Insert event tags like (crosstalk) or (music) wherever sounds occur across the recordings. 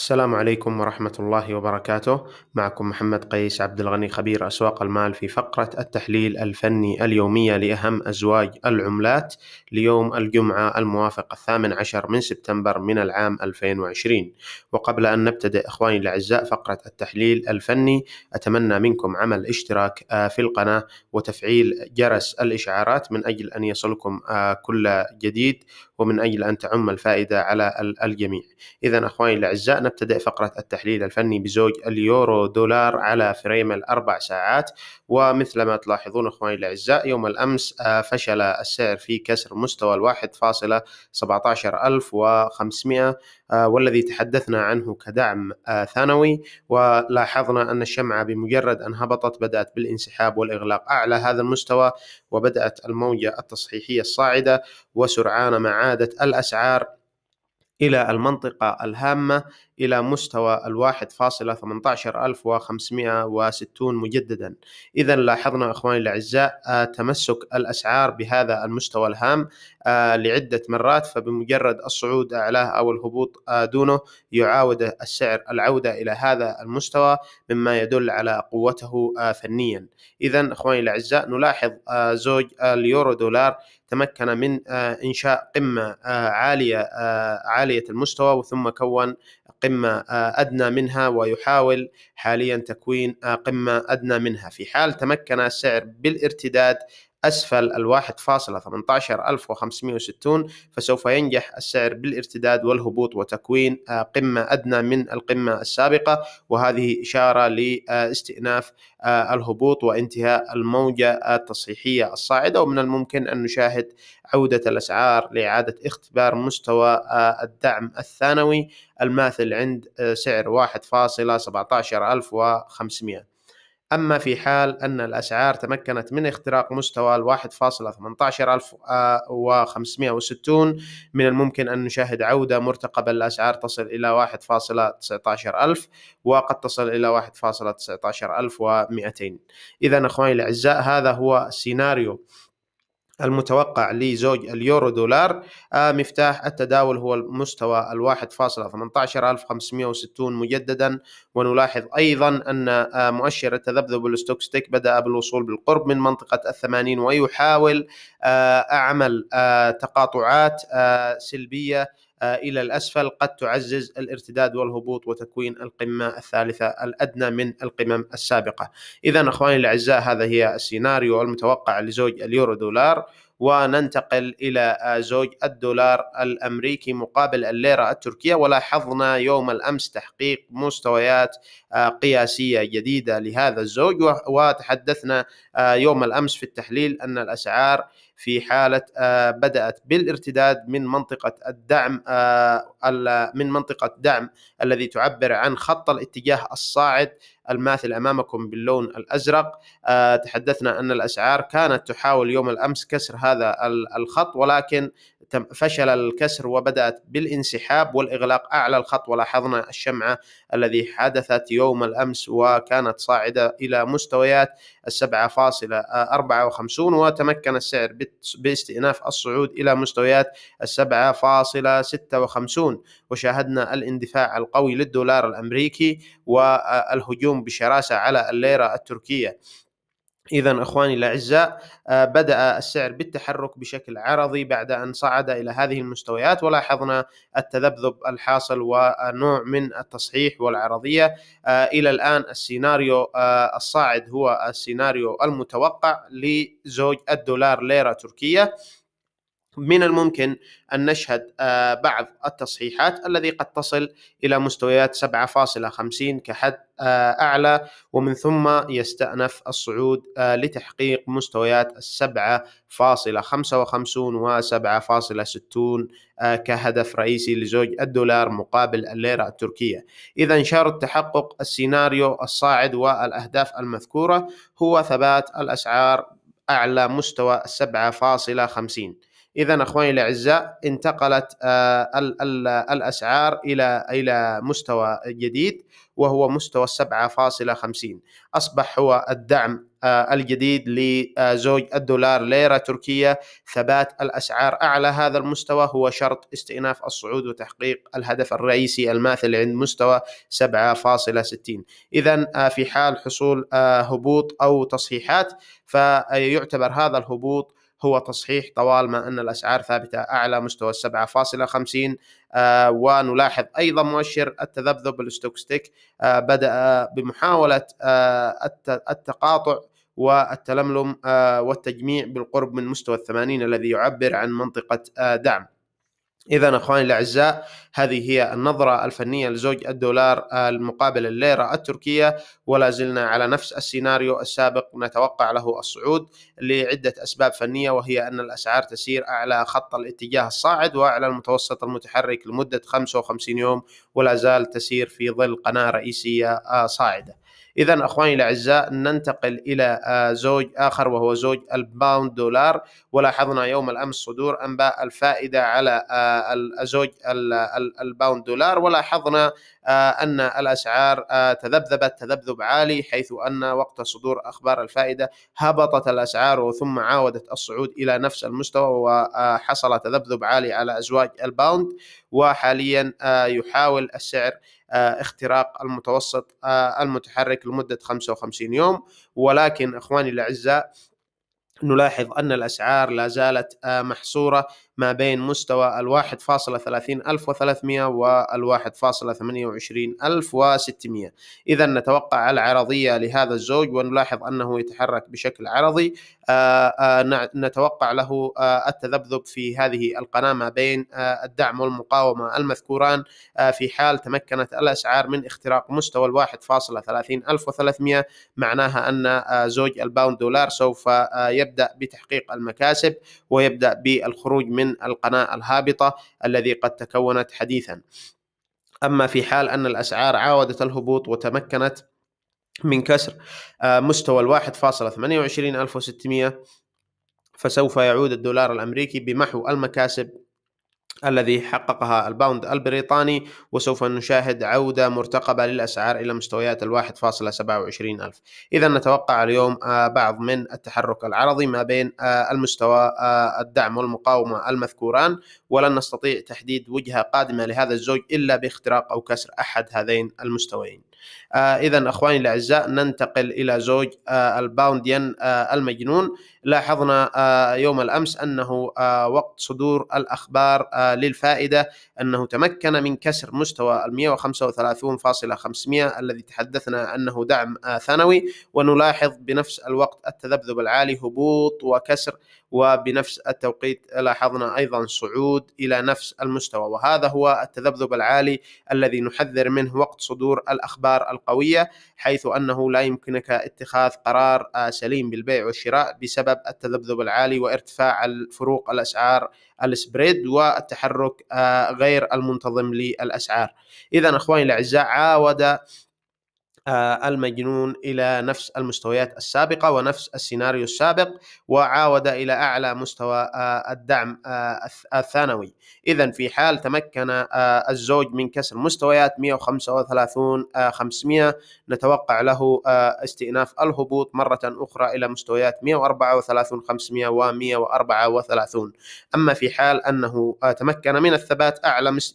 السلام عليكم ورحمة الله وبركاته معكم محمد قيس عبد الغني خبير أسواق المال في فقرة التحليل الفني اليومية لأهم أزواج العملات ليوم الجمعة الموافق الثامن عشر من سبتمبر من العام 2020 وقبل أن نبتدأ إخواني الأعزاء فقرة التحليل الفني أتمنى منكم عمل اشتراك آه، في القناة وتفعيل جرس الإشعارات من أجل أن يصلكم آه، كل جديد ومن أجل أن تعم الفائدة على الجميع إذا أخواني الأعزاء نبتدئ فقرة التحليل الفني بزوج اليورو دولار على فريم الأربع ساعات ومثل ما تلاحظون أخواني الأعزاء يوم الأمس آه، فشل السعر في كسر مستوى الواحد فاصلة آه، والذي تحدثنا عنه كدعم آه، ثانوي ولاحظنا أن الشمعة بمجرد أن هبطت بدأت بالانسحاب والإغلاق أعلى هذا المستوى وبدأت الموجة التصحيحية الصاعدة وسرعان ما عادت الأسعار إلى المنطقة الهامة إلى مستوى الواحد فاصلة وستون مجددا إذا لاحظنا إخواني الأعزاء آه، تمسك الأسعار بهذا المستوى الهام آه، لعدة مرات فبمجرد الصعود أعلاه أو الهبوط آه، دونه يعاود السعر العودة إلى هذا المستوى مما يدل على قوته آه، فنيا إذا أخواني الأعزاء نلاحظ زوج اليورو دولار تمكن من إنشاء قمة عالية عالية المستوى وثم كون قمة أدنى منها ويحاول حاليا تكوين قمة أدنى منها في حال تمكن السعر بالارتداد أسفل ال 1.18560 فسوف ينجح السعر بالارتداد والهبوط وتكوين آه، قمة أدنى من القمة السابقة وهذه إشارة لاستئناف آه، الهبوط وانتهاء الموجة التصحيحية الصاعدة ومن الممكن أن نشاهد عودة الأسعار لإعادة اختبار مستوى آه، الدعم الثانوي الماثل عند سعر 1.17500 أما في حال أن الأسعار تمكنت من اختراق مستوى ال 1.18560 آه، من الممكن أن نشاهد عودة مرتقبة للأسعار تصل إلى 1.19000 وقد تصل إلى 1.19200 إذا أخواني الأعزاء هذا هو السيناريو المتوقع لزوج اليورو دولار آه، مفتاح التداول هو المستوى الواحد فاصلة 18560 مجددا ونلاحظ أيضا أن آه، مؤشر التذبذب الستوكستيك بدأ بالوصول بالقرب من منطقة الثمانين ويحاول آه، عمل تقاطعات سلبية آه، إلى الأسفل قد تعزز الارتداد والهبوط وتكوين القمة الثالثة الأدنى من القمم السابقة إذا أخواني الأعزاء هذا هي السيناريو المتوقع لزوج اليورو دولار وننتقل إلى آه، زوج الدولار الأمريكي مقابل الليرة التركية ولاحظنا يوم الأمس تحقيق مستويات آه، قياسية جديدة لهذا الزوج وتحدثنا يوم الأمس في التحليل أن الأسعار في حالة آه، بدأت بالارتداد من منطقة الدعم آه، من منطقة دعم الذي تعبر عن خط الاتجاه الصاعد الماثل امامكم باللون الازرق آه، تحدثنا ان الاسعار كانت تحاول يوم الامس كسر هذا الخط ولكن فشل الكسر وبدات بالانسحاب والاغلاق اعلى الخط ولاحظنا الشمعه الذي حدثت يوم الامس وكانت صاعده الى مستويات أربعة 7.54 وتمكن السعر باستئناف الصعود إلى مستويات السبعة فاصلة ستة وخمسون وشاهدنا الاندفاع القوي للدولار الأمريكي والهجوم بشراسة على الليرة التركية إذا أخواني الأعزاء آه، بدأ السعر بالتحرك بشكل عرضي بعد أن صعد إلى هذه المستويات ولاحظنا التذبذب الحاصل ونوع من التصحيح والعرضية آه، إلى الآن السيناريو آه، الصاعد هو السيناريو المتوقع لزوج الدولار ليرة تركية من الممكن أن نشهد آه، بعض التصحيحات الذي قد تصل إلى مستويات 7.50 كحد آه، أعلى ومن ثم يستأنف الصعود آه، لتحقيق مستويات 7.55 و7.60 كهدف رئيسي لزوج الدولار مقابل الليرة التركية إذا شرط تحقق السيناريو الصاعد والأهداف المذكورة هو ثبات الأسعار أعلى مستوى 7.50 اذا اخواني الاعزاء انتقلت آه، الاسعار الى الى مستوى جديد وهو مستوى 7.50 اصبح هو الدعم آه، الجديد لزوج آه، الدولار ليره تركيه ثبات الاسعار اعلى هذا المستوى هو شرط استئناف الصعود وتحقيق الهدف الرئيسي الماثل عند مستوى 7.60 اذا في حال حصول هبوط او تصحيحات فيعتبر هذا الهبوط هو تصحيح طوال ما أن الأسعار ثابتة أعلى مستوى 7.50 آه، ونلاحظ أيضا مؤشر التذبذب الستوكستيك آه، بدأ بمحاولة آه، التقاطع والتلملم والتجميع بالقرب من مستوى الثمانين الذي يعبر عن منطقة دعم إذا أخواني الأعزاء هذه هي النظرة الفنية لزوج الدولار المقابل الليرة التركية ولا زلنا على نفس السيناريو السابق نتوقع له الصعود لعدة أسباب فنية وهي أن الأسعار تسير أعلى خط الاتجاه الصاعد وأعلى المتوسط المتحرك لمدة 55 يوم ولا زال تسير في ظل قناة رئيسية آه، صاعدة إذا أخواني الأعزاء ننتقل إلى آه، زوج آخر وهو زوج الباوند دولار ولاحظنا يوم الأمس صدور أنباء الفائدة على آه، زوج الباوند دولار ولاحظنا آه، أن الأسعار تذبذبت تذبذب عالي حيث أن وقت صدور أخبار الفائدة هبطت الأسعار وثم عاودت الصعود إلى نفس المستوى وحصل تذبذب عالي على أزواج الباوند وحاليا يحاول السعر آه، اختراق المتوسط آه، المتحرك لمدة 55 يوم ولكن إخواني الأعزاء نلاحظ أن الأسعار لا زالت آه، محصورة ما بين مستوى الواحد فاصلة ثلاثين ألف والواحد فاصلة ثمانية وعشرين ألف إذا نتوقع العرضية لهذا الزوج ونلاحظ أنه يتحرك بشكل عرضي آه، آه، نتوقع له التذبذب في هذه القناة ما بين الدعم والمقاومة المذكوران في حال تمكنت الأسعار من اختراق مستوى الواحد فاصلة ثلاثين ألف معناها أن زوج الباوند دولار سوف يبدأ يبدأ بتحقيق المكاسب ويبدأ بالخروج من القناة الهابطة الذي قد تكونت حديثا أما في حال أن الأسعار عاودت الهبوط وتمكنت من كسر آه، مستوى الواحد فاصلة ثمانية فسوف يعود الدولار الأمريكي بمحو المكاسب الذي حققها الباوند البريطاني وسوف نشاهد عودة مرتقبة للأسعار إلى مستويات الواحد فاصلة سبعة وعشرين ألف إذا نتوقع اليوم آه، بعض من التحرك العرضي ما بين آه، المستوى آه، الدعم والمقاومة المذكوران ولن نستطيع تحديد وجهة قادمة لهذا الزوج إلا باختراق أو كسر أحد هذين المستويين إذا أخواني الأعزاء ننتقل إلى زوج الباوند ين المجنون لاحظنا آه، يوم الامس انه آه، وقت صدور الاخبار آه، للفائده انه تمكن من كسر مستوى ال 135.500 الذي تحدثنا انه دعم ثانوي ونلاحظ بنفس الوقت التذبذب العالي هبوط وكسر وبنفس التوقيت لاحظنا ايضا صعود الى نفس المستوى وهذا هو التذبذب العالي الذي نحذر منه وقت صدور الاخبار القويه حيث انه لا يمكنك اتخاذ قرار سليم بالبيع والشراء بسبب بسبب التذبذب العالي وارتفاع فروق الأسعار السبريد والتحرك آه، غير المنتظم للأسعار إذا أخواني الأعزاء عاود آه، المجنون إلى نفس المستويات السابقة ونفس السيناريو السابق وعاود إلى أعلى مستوى آه، الدعم آه، الثانوي إذا في حال تمكن الزوج من كسر مستويات 135 500 نتوقع له استئناف الهبوط مرة أخرى إلى مستويات 134 500 و 134 أما في حال أنه تمكن من الثبات أعلى 135.500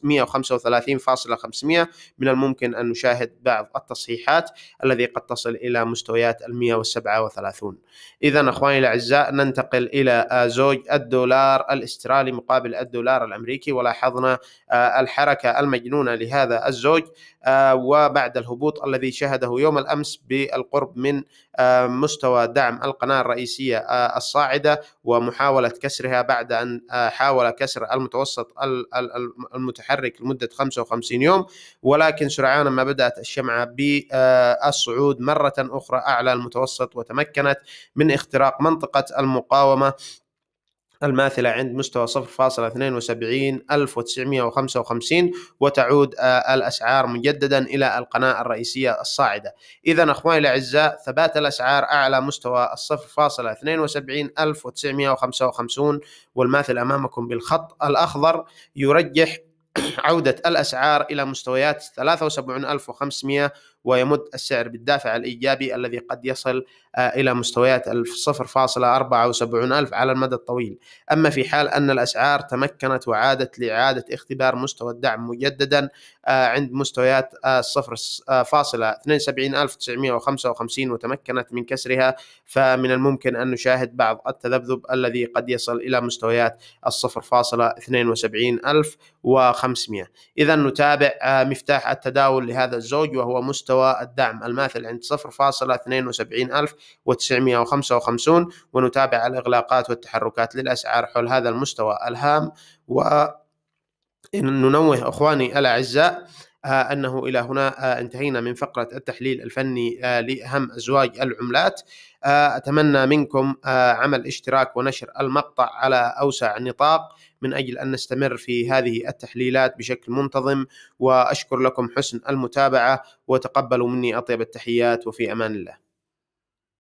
من الممكن أن نشاهد بعض التصحيحات السنوات الذي قد تصل إلى مستويات ال 137 إذا أخواني الأعزاء ننتقل إلى زوج الدولار الاسترالي مقابل الدولار الأمريكي ولاحظنا آه، الحركة المجنونة لهذا الزوج آه، وبعد الهبوط الذي شهده يوم الأمس بالقرب من آه، مستوى دعم القناة الرئيسية الصاعدة ومحاولة كسرها بعد أن حاول كسر المتوسط المتحرك لمدة 55 يوم ولكن سرعان ما بدأت الشمعة ب الصعود مرة أخرى أعلى المتوسط وتمكنت من اختراق منطقة المقاومة الماثلة عند مستوى 0.72955 وتعود آه، الأسعار مجددا إلى القناة الرئيسية الصاعدة إذا أخواني الأعزاء ثبات الأسعار أعلى مستوى 0.72955 والماثل أمامكم بالخط الأخضر يرجح (coughs) عودة الأسعار إلى مستويات 73500 ويمد السعر بالدافع الإيجابي الذي قد يصل آه، إلى مستويات 0.74 ألف على المدى الطويل أما في حال أن الأسعار تمكنت وعادت لإعادة اختبار مستوى الدعم مجددا آه، عند مستويات 0.72955 آه، وتمكنت من كسرها فمن الممكن أن نشاهد بعض التذبذب الذي قد يصل إلى مستويات 0.72500 إذا نتابع مفتاح التداول لهذا الزوج وهو مستوى مستوى الدعم الماثل عند 0.72955 ونتابع الإغلاقات والتحركات للأسعار حول هذا المستوى الهام و ننوه اخواني الاعزاء آه، انه الى هنا آه، انتهينا من فقره التحليل الفني آه، لاهم ازواج العملات اتمنى منكم عمل اشتراك ونشر المقطع على اوسع نطاق من أجل أن نستمر في هذه التحليلات بشكل منتظم وأشكر لكم حسن المتابعة وتقبلوا مني أطيب التحيات وفي أمان الله